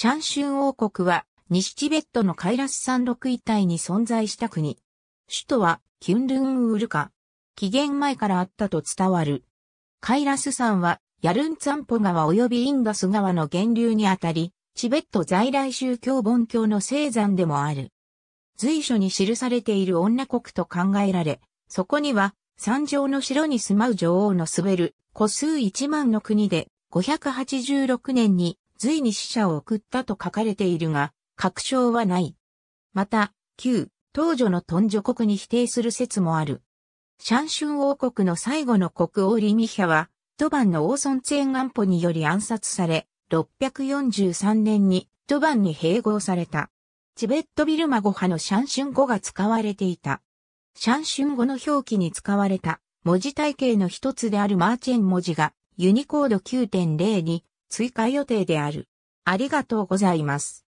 シャンシュン王国は西チベットのカイラス山麓一帯に存在した国。首都はキュンルンウールカ。紀元前からあったと伝わる。カイラス山はヤルンツァンポ川及びインダス川の源流にあたり、チベット在来宗教本教の聖山でもある。随所に記されている女国と考えられ、そこには山上の城に住まう女王の滑る個数1万の国で586年に隋に死者を送ったと書かれているが、確証はない。また、旧、当女のトン女国に否定する説もある。シャンシュン王国の最後の国王リミヒャは、ドバンの王孫チェンンポにより暗殺され、643年にドバンに併合された。チベットビルマ語派のシャンシュン語が使われていた。シャンシュン語の表記に使われた文字体系の一つであるマーチェン文字がユニコード9.0に追加予定である。ありがとうございます。